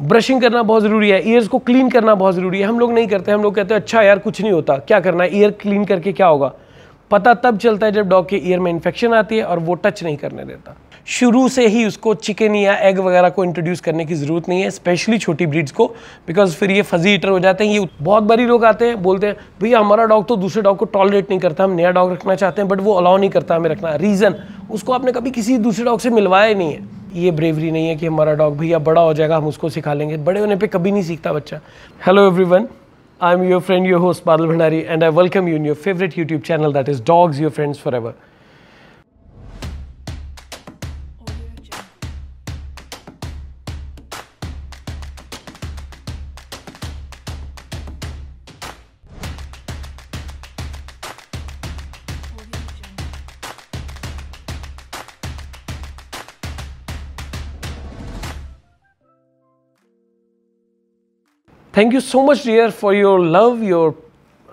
brushing करना बहुत ज़रूरी है ईयर्स को क्लीन करना बहुत ज़रूरी है हम लोग नहीं करते हम लोग कहते हैं अच्छा यार कुछ नहीं होता क्या करना है ईयर क्लीन करके क्या होगा पता तब चलता है जब डॉग के ईयर में इन्फेक्शन आती है और वो टच नहीं करने देता शुरू से ही उसको चिकन या एग वगैरह को इंट्रोड्यूस करने की ज़रूरत नहीं है स्पेशली छोटी ब्रीड्स को बिकॉज फिर ये फजी ईटर हो जाते हैं ये बहुत बड़ी लोग आते हैं बोलते हैं भैया हमारा डॉग तो दूसरे डॉग को टॉलरेट नहीं करता हम नया डॉग रखना चाहते हैं बट वो अलाउ नहीं करता हमें रखना रीज़न उसको आपने कभी किसी दूसरे डॉग से मिलवाया नहीं है ये ब्रेवरी नहीं है कि हमारा डॉग भैया बड़ा हो जाएगा हम उसको सिखा लेंगे बड़े होने पे कभी नहीं सीखता बच्चा hello everyone I am your friend your host Badal Bhandari and I welcome you in your favourite YouTube channel that is dogs your friends forever thank you so much dear for your love your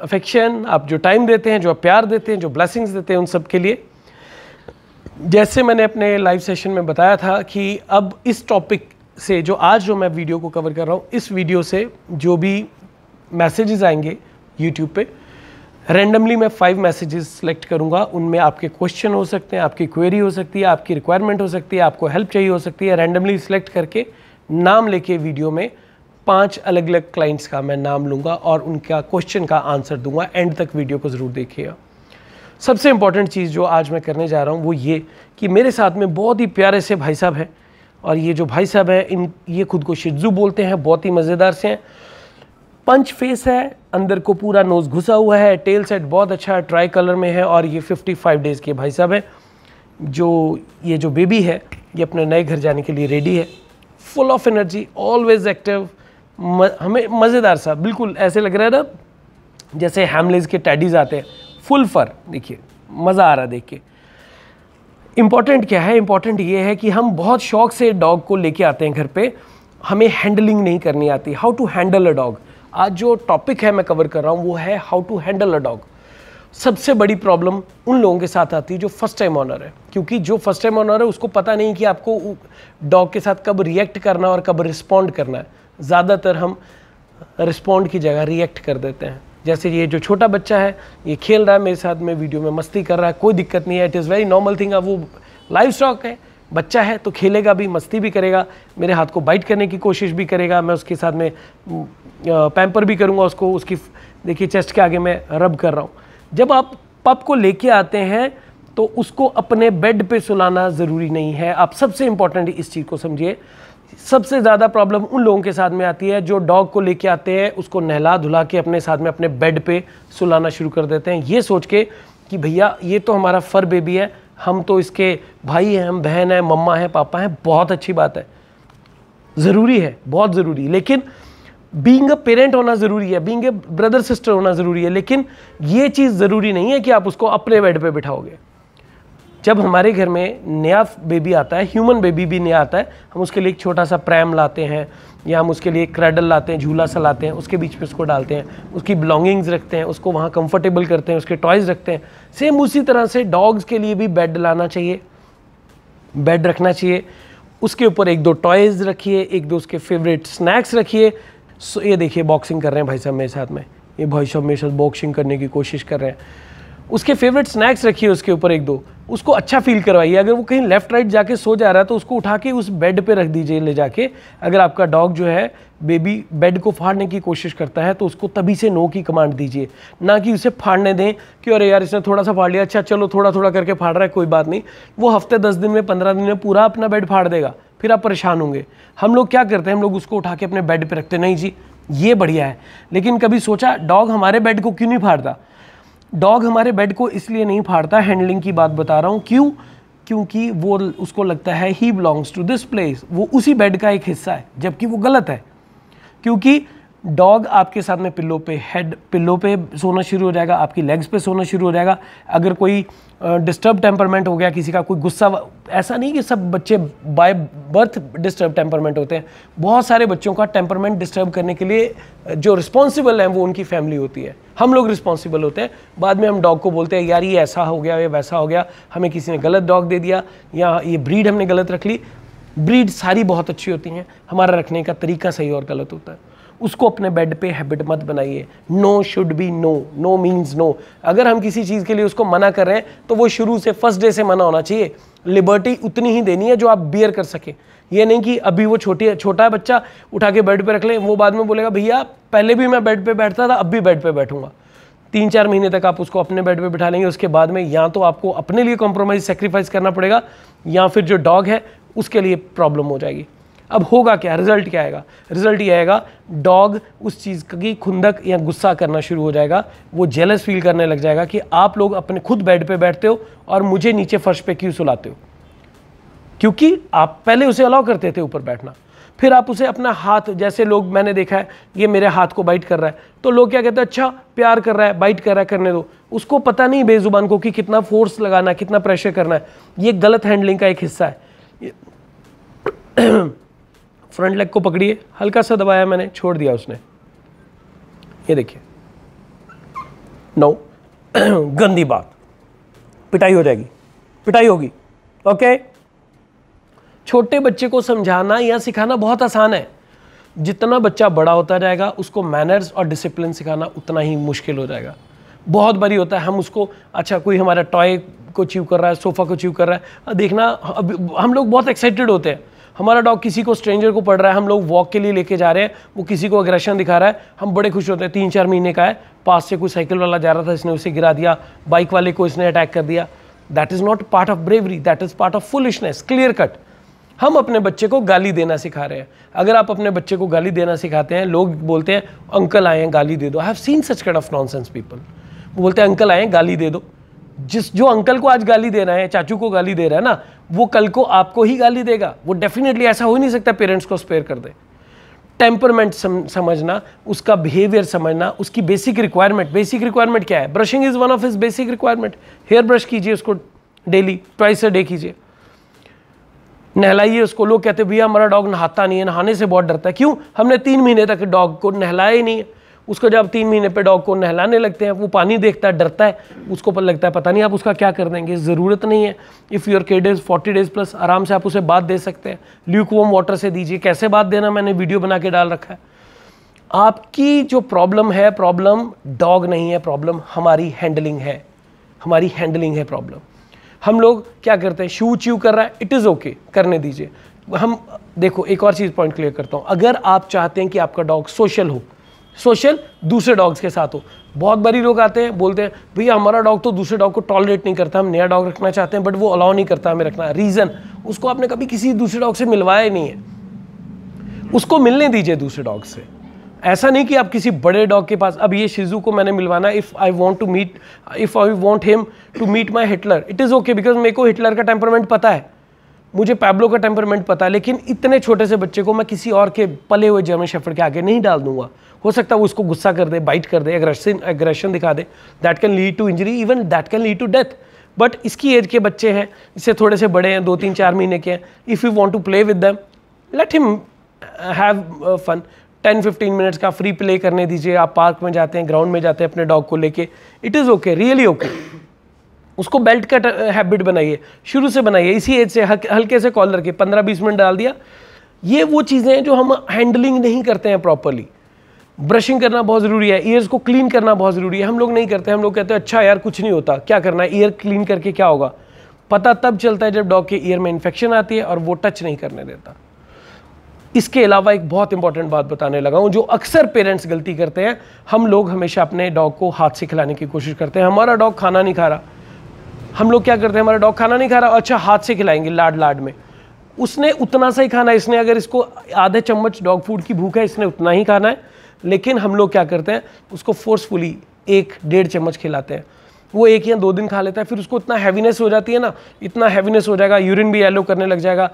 affection आप जो time देते हैं जो आप प्यार देते हैं जो ब्लेसिंग्स देते हैं उन सब के लिए जैसे मैंने अपने लाइव सेशन में बताया था कि अब इस टॉपिक से जो आज जो मैं वीडियो को कवर कर रहा हूँ इस वीडियो से जो भी मैसेजेस आएंगे यूट्यूब पे रैंडमली मैं फाइव मैसेजेस सेलेक्ट करूँगा उनमें आपके क्वेश्चन हो सकते हैं आपकी क्वेरी हो सकती है आपकी रिक्वायरमेंट हो सकती है आपको हेल्प चाहिए हो सकती है रैंडमली सेलेक्ट करके नाम लेके वीडियो में पांच अलग अलग क्लाइंट्स का मैं नाम लूँगा और उनका क्वेश्चन का आंसर दूंगा एंड तक वीडियो को ज़रूर देखिएगा सबसे इंपॉर्टेंट चीज़ जो आज मैं करने जा रहा हूँ वो ये कि मेरे साथ में बहुत ही प्यारे से भाई साहब हैं और ये जो भाई साहब हैं इन ये खुद को शिजू बोलते हैं बहुत ही मज़ेदार से हैं पंच फेस है अंदर को पूरा नोज़ घुसा हुआ है टेल सेट बहुत अच्छा है ट्राई कलर में है और ये 55 डेज़ के भाई साहब हैं जो ये जो बेबी है ये अपने नए घर जाने के लिए रेडी है full of energy always active हमें मज़ेदार सा बिल्कुल ऐसे लग रहा है ना जैसे हैमलेज के टैडीज आते हैं फुल फर देखिए मज़ा आ रहा है देख के इम्पॉर्टेंट क्या है इम्पॉर्टेंट ये है कि हम बहुत शौक से डॉग को लेके आते हैं घर पे हमें हैंडलिंग नहीं करनी आती how to handle a dog आज जो टॉपिक है मैं कवर कर रहा हूँ वो है how to handle a dog सबसे बड़ी प्रॉब्लम उन लोगों के साथ आती है जो फर्स्ट टाइम ऑनर है क्योंकि जो फर्स्ट टाइम ऑनर है उसको पता नहीं कि आपको डॉग के साथ कब रिएक्ट करना और कब रिस्पॉन्ड करना है ज़्यादातर हम रिस्पॉन्ड की जगह रिएक्ट कर देते हैं जैसे ये जो छोटा बच्चा है ये खेल रहा है मेरे साथ में वीडियो में मस्ती कर रहा है कोई दिक्कत नहीं है it is very normal thing अब वो लाइव स्टॉक है बच्चा है तो खेलेगा भी मस्ती भी करेगा मेरे हाथ को बाइट करने की कोशिश भी करेगा मैं उसके साथ में पैम्पर भी करूँगा उसको उसकी देखिए चेस्ट के आगे मैं रब कर रहा हूँ जब आप पप को लेके आते हैं तो उसको अपने बेड पे सुलाना ज़रूरी नहीं है आप सबसे इंपॉर्टेंट इस चीज़ को समझिए सबसे ज़्यादा प्रॉब्लम उन लोगों के साथ में आती है जो डॉग को लेके आते हैं उसको नहला धुला के अपने साथ में अपने बेड पे सुलाना शुरू कर देते हैं ये सोच के कि भैया ये तो हमारा फर बेबी है हम तो इसके भाई हैं हम बहन हैं मम्मा हैं पापा हैं बहुत अच्छी बात है ज़रूरी है बहुत ज़रूरी लेकिन बींग अ पेरेंट होना ज़रूरी है बींग ए ब्रदर सिस्टर होना ज़रूरी है लेकिन ये चीज़ ज़रूरी नहीं है कि आप उसको अपने बेड पर बिठाओगे जब हमारे घर में नया बेबी आता है ह्यूमन बेबी भी नया आता है हम उसके लिए एक छोटा सा प्रैम लाते हैं या हम उसके लिए क्रैडल लाते हैं झूला सा लाते हैं उसके बीच में उसको डालते हैं उसकी बिलोंगिंग्स रखते हैं उसको वहाँ कंफर्टेबल करते हैं उसके टॉयज़ रखते हैं सेम उसी तरह से डॉग्स के लिए भी बेड लाना चाहिए बेड रखना चाहिए उसके ऊपर एक दो टॉयज़ रखिए एक दो उसके फेवरेट स्नैक्स रखिए सो ये देखिए बॉक्सिंग कर रहे हैं भाई साहब मेरे साथ में ये भाई साहब मेरे साथ बॉक्सिंग करने की कोशिश कर रहे हैं उसके फेवरेट स्नैक्स रखिए उसके ऊपर एक दो उसको अच्छा फील करवाइए अगर वो कहीं लेफ्ट राइट जाके सो जा रहा है तो उसको उठा के उस बेड पे रख दीजिए ले जाके अगर आपका डॉग जो है बेबी बेड को फाड़ने की कोशिश करता है तो उसको तभी से नो की कमांड दीजिए ना कि उसे फाड़ने दें कि अरे यार इसने थोड़ा सा फाड़ लिया अच्छा चलो थोड़ा थोड़ा करके फाड़ रहा है कोई बात नहीं वो हफ्ते दस दिन में पंद्रह दिन में पूरा अपना बेड फाड़ देगा फिर आप परेशान होंगे हम लोग क्या करते हैं हम लोग उसको उठा के अपने बेड पर रखते नहीं जी ये बढ़िया है लेकिन कभी सोचा डॉग हमारे बेड को क्यों नहीं फाड़ता डॉग हमारे बेड को इसलिए नहीं फाड़ता हैंडलिंग की बात बता रहा हूँ क्यों क्योंकि वो उसको लगता है he belongs to this place वो उसी बेड का एक हिस्सा है जबकि वो गलत है क्योंकि डॉग आपके साथ में पिल्लों पे हेड पिल्लों पे सोना शुरू हो जाएगा आपकी लेग्स पे सोना शुरू हो जाएगा अगर कोई डिस्टर्ब uh, टेम्परमेंट हो गया किसी का कोई गुस्सा ऐसा नहीं कि सब बच्चे बाय बर्थ डिस्टर्ब टेम्परमेंट होते हैं बहुत सारे बच्चों का टेम्परमेंट डिस्टर्ब करने के लिए जो रिस्पॉन्सिबल हैं वो उनकी फैमिली होती है हम लोग रिस्पॉन्सिबल होते हैं बाद में हम डॉग को बोलते हैं यार ये ऐसा हो गया ये वैसा हो गया हमें किसी ने गलत डॉग दे दिया या ये ब्रीड हमने गलत रख ली ब्रीड सारी बहुत अच्छी होती हैं हमारा रखने का तरीका सही और गलत होता है उसको अपने बेड पे हैबिट मत बनाइए no should be no no means no अगर हम किसी चीज़ के लिए उसको मना कर रहे हैं तो वो शुरू से फर्स्ट डे से मना होना चाहिए लिबर्टी उतनी ही देनी है जो आप बियर कर सकें ये नहीं कि अभी वो छोटी छोटा बच्चा उठा के बेड पे रख ले वो बाद में बोलेगा भैया पहले भी मैं बेड पे बैठता था अब भी बेड पे बैठूंगा तीन चार महीने तक आप उसको अपने बेड पे बिठा लेंगे उसके बाद में या तो आपको अपने लिए कॉम्प्रोमाइज़ सेक्रीफाइस करना पड़ेगा या फिर जो डॉग है उसके लिए प्रॉब्लम हो जाएगी अब होगा क्या रिजल्ट क्या आएगा रिजल्ट ये आएगा डॉग उस चीज़ की खुंदक या गुस्सा करना शुरू हो जाएगा वो जेलस फील करने लग जाएगा कि आप लोग अपने खुद बेड पे बैठते हो और मुझे नीचे फर्श पे क्यों सुलाते हो क्योंकि आप पहले उसे अलाउ करते थे ऊपर बैठना फिर आप उसे अपना हाथ जैसे लोग मैंने देखा है ये मेरे हाथ को बाइट कर रहा है तो लोग क्या कहते हैं अच्छा प्यार कर रहा है बाइट कर रहा है करने दो उसको पता नहीं बेज़ुबान को कि कितना फोर्स लगाना है कितना प्रेशर करना है ये गलत हैंडलिंग का एक हिस्सा है फ्रंट लेग को पकड़िए हल्का सा दबाया मैंने छोड़ दिया उसने ये देखिए नौ गंदी बात पिटाई हो जाएगी पिटाई होगी ओके छोटे बच्चे को समझाना या सिखाना बहुत आसान है जितना बच्चा बड़ा होता जाएगा उसको मैनर्स और डिसिप्लिन सिखाना उतना ही मुश्किल हो जाएगा बहुत बड़ी होता है हम उसको अच्छा कोई हमारा टॉय को चीव कर रहा है सोफ़ा को चीव कर रहा है देखना अब हम लोग बहुत एक्साइटेड होते हैं हमारा डॉग किसी को स्ट्रेंजर को पढ़ रहा है हम लोग वॉक के लिए लेके जा रहे हैं वो किसी को अग्रेशन दिखा रहा है हम बड़े खुश होते हैं तीन चार महीने का है पास से कोई साइकिल वाला जा रहा था इसने उसे गिरा दिया बाइक वाले को इसने अटैक कर दिया that is not part of bravery that is part of foolishness clear cut हम अपने बच्चे को गाली देना सिखा रहे हैं अगर आप अपने बच्चे को गाली देना सिखाते हैं लोग बोलते हैं अंकल आए हैं गाली दे दो I have seen such kind of known people वो बोलते हैं अंकल आए हैं गाली दे दो जिस जो अंकल को आज गाली दे रहा है चाचू को गाली दे रहा है ना वो कल को आपको ही गाली देगा वो डेफिनेटली ऐसा हो ही नहीं सकता पेरेंट्स को स्पेयर कर दे टेम्परमेंट सम, समझना उसका बिहेवियर समझना उसकी बेसिक रिक्वायरमेंट बेसिक रिक्वायरमेंट क्या है brushing is one of his basic requirement hair brush कीजिए उसको डेली ट्वाइस अ डे कीजिए नहलाइए उसको लोग कहते भैया हमारा डॉग नहाता नहीं है नहाने से बहुत डरता है क्यों हमने तीन महीने तक डॉग को नहलाया ही नहीं है उसको जब तीन महीने पे डॉग को नहलाने लगते हैं वो पानी देखता है डरता है उसको पर लगता है पता नहीं आप उसका क्या कर देंगे ज़रूरत नहीं है if your kid is forty days plus आराम से आप उसे बात दे सकते हैं ल्यूक वॉम वाटर से दीजिए कैसे बात देना मैंने वीडियो बना के डाल रखा है आपकी जो प्रॉब्लम है प्रॉब्लम डॉग नहीं है प्रॉब्लम हमारी हैंडलिंग है हमारी हैंडलिंग है प्रॉब्लम हम लोग क्या करते हैं शू च्यू कर रहा है इट इज़ ओके करने दीजिए हम देखो एक और चीज़ पॉइंट क्लियर करता हूँ अगर आप चाहते हैं कि आपका डॉग सोशल हो सोशल दूसरे डॉग्स के साथ हो बहुत बड़ी लोग आते हैं बोलते हैं भैया हमारा डॉग तो दूसरे डॉग को टॉलरेट नहीं करता हम नया डॉग रखना चाहते हैं बट वो अलाउ नहीं करता हमें रखना रीज़न उसको आपने कभी किसी दूसरे डॉग से मिलवाया नहीं है उसको मिलने दीजिए दूसरे डॉग से ऐसा नहीं कि आप किसी बड़े डॉग के पास अब ये शिजू को मैंने मिलवाना if I want to meet if I want him to meet my Hitler it is okay because मेरे को हिटलर का टेम्परमेंट पता है मुझे पैब्लो का टेम्परमेंट पता है लेकिन इतने छोटे से बच्चे को मैं किसी और के पले हुए जर्मन शेफर्ड के आगे नहीं डाल दूंगा हो सकता है वो उसको गुस्सा कर दे बाइट कर दे एग्रेशन एग्रेशन दिखा दे that can lead to injury even that can lead to death but इसकी एज के बच्चे हैं इससे थोड़े से बड़े हैं दो तीन चार महीने के हैं if you want to play with them let him have fun ten fifteen minutes का फ्री प्ले करने दीजिए आप पार्क में जाते हैं ग्राउंड में जाते हैं अपने डॉग को लेके it is okay really okay उसको बेल्ट का हैबिट बनाइए शुरू से बनाइए इसी एज से हल्के से कॉलर के पंद्रह बीस मिनट डाल दिया ये वो चीज़ें हैं जो हम हैंडलिंग नहीं करते हैं प्रॉपरली ब्रशिंग करना बहुत ज़रूरी है ईयर्स को क्लीन करना बहुत ज़रूरी है हम लोग नहीं करते हम लोग कहते हैं अच्छा यार कुछ नहीं होता क्या करना है ईयर क्लीन करके क्या होगा पता तब चलता है जब डॉग के ईयर में इन्फेक्शन आती है और वो टच नहीं करने देता इसके अलावा एक बहुत इंपॉर्टेंट बात बताने लगा हूँ जो अक्सर पेरेंट्स गलती करते हैं हम लोग हमेशा अपने डॉग को हाथ से खिलाने की कोशिश करते हैं हमारा डॉग खाना नहीं खा रहा हम लोग क्या करते हैं हमारा डॉग खाना नहीं खा रहा अच्छा हाथ से खिलाएंगे लाड लाड में उसने उतना सा ही खाना है इसने अगर इसको आधे चम्मच डॉग फूड की भूख है इसने उतना ही खाना है लेकिन हम लोग क्या करते हैं उसको फोर्सफुली एक डेढ़ चम्मच खिलाते हैं वो एक या दो दिन खा लेता है फिर उसको इतना हैवीनेस हो जाती है ना इतना हैवीनेस हो जाएगा यूरिन भी येलो करने लग जाएगा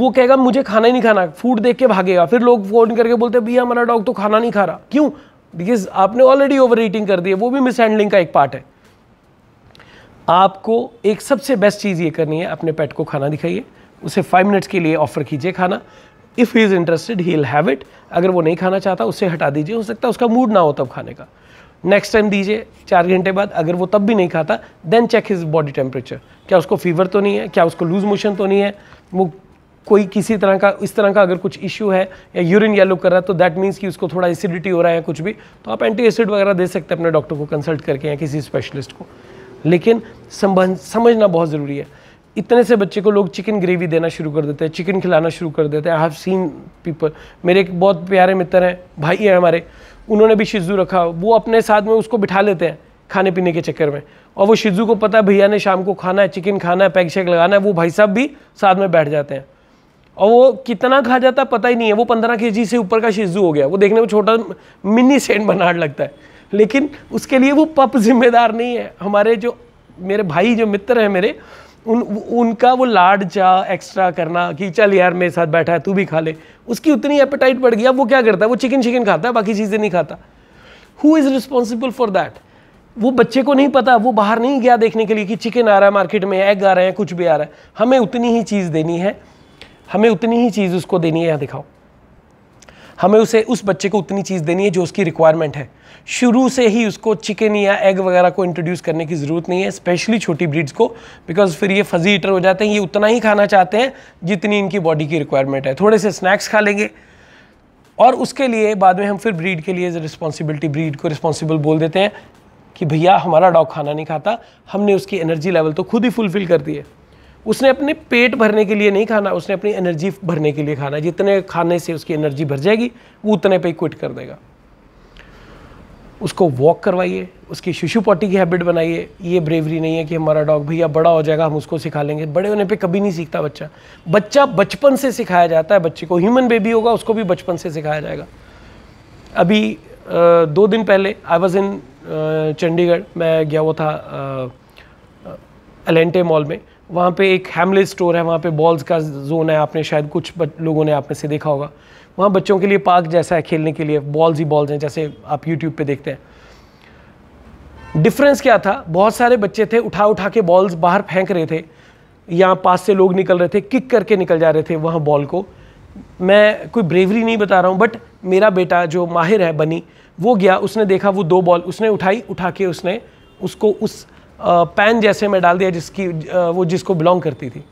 वो कहेगा मुझे खाना ही नहीं खाना फूड देख के भागेगा फिर लोग फ़ोन करके बोलते हैं भैया हमारा डॉग तो खाना नहीं खा रहा क्यों बिकॉज आपने ऑलरेडी ओवर ईटिंग कर दी है वो भी मिस हैंडलिंग का एक पार्ट है आपको एक सबसे बेस्ट चीज़ ये करनी है अपने पेट को खाना दिखाइए उसे फाइव मिनट्स के लिए ऑफ़र कीजिए खाना if he is interested he will have it अगर वो नहीं खाना चाहता उससे हटा दीजिए हो सकता है उसका मूड ना हो तब खाने का नेक्स्ट टाइम दीजिए चार घंटे बाद अगर वो तब भी नहीं खाता then check his body temperature क्या उसको फीवर तो नहीं है क्या उसको लूज मोशन तो नहीं है वो कोई किसी तरह का इस तरह का अगर कुछ इश्यू है या यूरिन येलो कर रहा है तो दैट मीन्स कि उसको थोड़ा एसिडिटी हो रहा है कुछ भी तो आप एंटी एसिड वगैरह दे सकते हैं अपने डॉक्टर को कंसल्ट करके या किसी स्पेशलिस्ट को लेकिन समझना बहुत ज़रूरी है इतने से बच्चे को लोग चिकन ग्रेवी देना शुरू कर देते हैं चिकन खिलाना शुरू कर देते हैं आई हैव सीन पीपल मेरे एक बहुत प्यारे मित्र हैं भाई हैं हमारे उन्होंने भी शिजू रखा वो अपने साथ में उसको बिठा लेते हैं खाने पीने के चक्कर में और वो शिजू को पता है भैया ने शाम को खाना है चिकन खाना है पैक शेक लगाना है वो भाई साहब भी साथ में बैठ जाते हैं और वो कितना खा जाता पता ही नहीं है वो पंद्रह के से ऊपर का शिजू हो गया वो देखने में छोटा मिनी सेंट बनाट लगता है लेकिन उसके लिए वो पप जिम्मेदार नहीं है हमारे जो मेरे भाई जो मित्र हैं मेरे उन उनका वो लाड चा एक्स्ट्रा करना कि चल यार मेरे साथ बैठा है तू भी खा ले उसकी उतनी एपेटाइट बढ़ गया वो क्या करता है वो चिकन शिकन खाता है बाकी चीज़ें नहीं खाता who is responsible for that वो बच्चे को नहीं पता वो बाहर नहीं गया देखने के लिए कि चिकन आ रहा है मार्केट में एग आ रहे हैं कुछ भी आ रहा है हमें उतनी ही चीज़ देनी है हमें उतनी ही चीज़ उसको देनी है यहाँ दिखाओ हमें उसे उस बच्चे को उतनी चीज़ देनी है जो उसकी रिक्वायरमेंट है शुरू से ही उसको चिकन या एग वगैरह को इंट्रोड्यूस करने की ज़रूरत नहीं है स्पेशली छोटी ब्रीड्स को बिकॉज फिर ये फजी ईटर हो जाते हैं ये उतना ही खाना चाहते हैं जितनी इनकी बॉडी की रिक्वायरमेंट है थोड़े से स्नैक्स खा लेंगे और उसके लिए बाद में हम फिर ब्रीड के लिए रिस्पॉन्सिबिलिटी ब्रीड को रिस्पॉन्सिबल बोल देते हैं कि भैया हमारा डॉग खाना नहीं खाता हमने उसकी एनर्जी लेवल तो खुद ही फुलफ़िल कर दी है उसने अपने पेट भरने के लिए नहीं खाना उसने अपनी एनर्जी भरने के लिए खाना जितने खाने से उसकी एनर्जी भर जाएगी वो उतने पे क्विट कर देगा उसको वॉक करवाइए उसकी शिशु पॉटी की हैबिट बनाइए ये ब्रेवरी नहीं है कि हमारा डॉग भैया बड़ा हो जाएगा हम उसको सिखा लेंगे बड़े होने पे कभी नहीं सीखता बच्चा बच्चा बचपन से सिखाया जाता है बच्चे को ह्यूमन बेबी होगा उसको भी बचपन से सिखाया जाएगा अभी दो दिन पहले आई वॉज इन चंडीगढ़ मैं गया हुआ था एलेंटे मॉल में वहाँ पे एक हैमलेट स्टोर है वहाँ पे बॉल्स का जोन है आपने शायद कुछ लोगों ने आपने से देखा होगा वहाँ बच्चों के लिए पार्क जैसा है खेलने के लिए बॉल्स ही बॉल्स हैं जैसे आप यूट्यूब पे देखते हैं डिफरेंस क्या था बहुत सारे बच्चे थे उठा उठा के बॉल्स बाहर फेंक रहे थे यहाँ पास से लोग निकल रहे थे किक करके निकल जा रहे थे वहाँ बॉल को मैं कोई ब्रेवरी नहीं बता रहा हूँ बट मेरा बेटा जो माहिर है बनी वो गया उसने देखा वो दो बॉल उसने उठाई उठा के उसने उसको उस पैन जैसे में डाल दिया जिसकी वो जिसको बिलोंग करती थी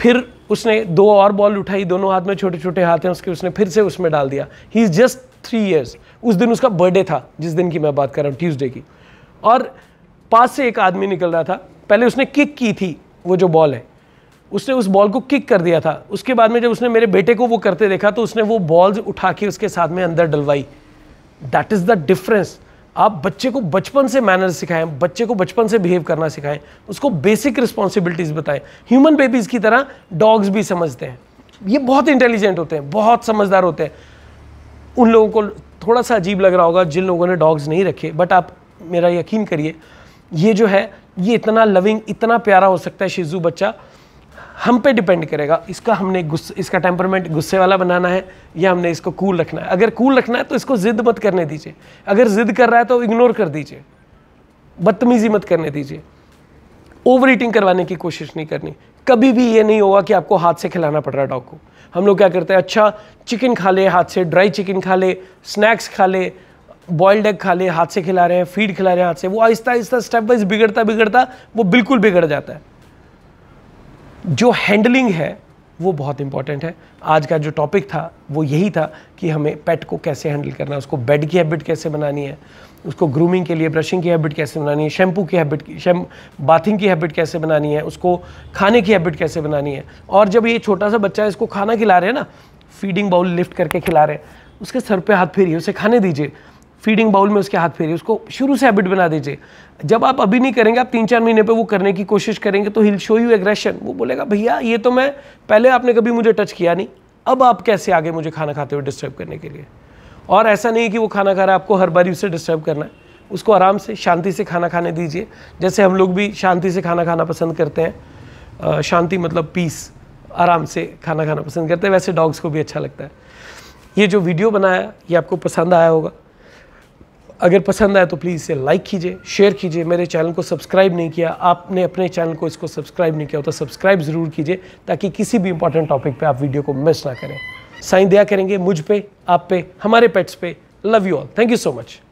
फिर उसने दो और बॉल उठाई दोनों हाथ में छोटे छोटे हाथ हैं उसके उसने फिर से उसमें डाल दिया he is just three years उस दिन उसका बर्थडे था जिस दिन की मैं बात कर रहा हूँ ट्यूजडे की और पास से एक आदमी निकल रहा था पहले उसने किक की थी वो जो बॉल है उसने उस बॉल को किक कर दिया था उसके बाद में जब उसने मेरे बेटे को वो करते देखा तो उसने वो बॉल्स उठा के उसके साथ में अंदर डलवाई दैट इज़ द डिफरेंस आप बच्चे को बचपन से मैनर्स सिखाएं बच्चे को बचपन से बिहेव करना सिखाएं उसको बेसिक रिस्पॉन्सिबिलिटीज़ बताएं ह्यूमन बेबीज़ की तरह डॉग्स भी समझते हैं ये बहुत इंटेलिजेंट होते हैं बहुत समझदार होते हैं उन लोगों को थोड़ा सा अजीब लग रहा होगा जिन लोगों ने डॉग्स नहीं रखे बट आप मेरा यकीन करिए ये जो है ये इतना लविंग इतना प्यारा हो सकता है शिजू बच्चा हम पे डिपेंड करेगा इसका हमने गुस्से इसका टेम्परमेंट गुस्से वाला बनाना है या हमने इसको कूल रखना है अगर कूल रखना है तो इसको ज़िद मत करने दीजिए अगर ज़िद कर रहा है तो इग्नोर कर दीजिए बदतमीज़ी मत करने दीजिए ओवर ईटिंग करवाने की कोशिश नहीं करनी कभी भी ये नहीं होगा कि आपको हाथ से खिलाना पड़ रहा है डॉग को हम लोग क्या करते हैं अच्छा चिकन खा ले हाथ से ड्राई चिकन खा ले स्नैक्स खा ले बॉयल्ड एग खा ले हाथ से खिला रहे हैं फीड खिला रहे हैं हाथ से वो आहिस्ता आहिस्ता स्टेप वाइज बिगड़ता बिगड़ता वो बिल्कुल बिगड़ जाता है जो हैंडलिंग है वो बहुत इंपॉर्टेंट है आज का जो टॉपिक था वो यही था कि हमें पेट को कैसे हैंडल करना है उसको बेड की हैबिट कैसे बनानी है उसको ग्रूमिंग के लिए ब्रशिंग की हैबिट कैसे बनानी है शैम्पू की हैबिट शैम बाथिंग की हैबिट कैसे बनानी है उसको खाने की हैबिट कैसे बनानी है और जब ये छोटा सा बच्चा है इसको खाना खिला रहे हैं ना फीडिंग बाउल लिफ्ट करके खिला रहे हैं उसके सर पे हाथ फेरिए उसे खाने दीजिए फीडिंग बाउल में उसके हाथ फेरिए उसको शुरू से हैबिट बना दीजिए जब आप अभी नहीं करेंगे आप तीन चार महीने पे वो करने की कोशिश करेंगे तो हिल शो यू एग्रेशन वो बोलेगा भैया ये तो मैं पहले आपने कभी मुझे टच किया नहीं अब आप कैसे आगे मुझे खाना खाते हुए डिस्टर्ब करने के लिए और ऐसा नहीं कि वो खाना खा रहा है आपको हर बार उसे डिस्टर्ब करना है उसको आराम से शांति से खाना खाने दीजिए जैसे हम लोग भी शांति से खाना खाना पसंद करते हैं शांति मतलब पीस आराम से खाना खाना पसंद करते हैं वैसे डॉग्स को भी अच्छा लगता है ये जो वीडियो बनाया ये आपको पसंद आया होगा अगर पसंद आए तो प्लीज़ इसे लाइक कीजिए शेयर कीजिए मेरे चैनल को सब्सक्राइब नहीं किया आपने अपने चैनल को इसको सब्सक्राइब नहीं किया हो तो सब्सक्राइब ज़रूर कीजिए ताकि किसी भी इंपॉर्टेंट टॉपिक पे आप वीडियो को मिस ना करें साइन दिया करेंगे मुझ पे आप पे हमारे पेट्स पे love you all thank you so much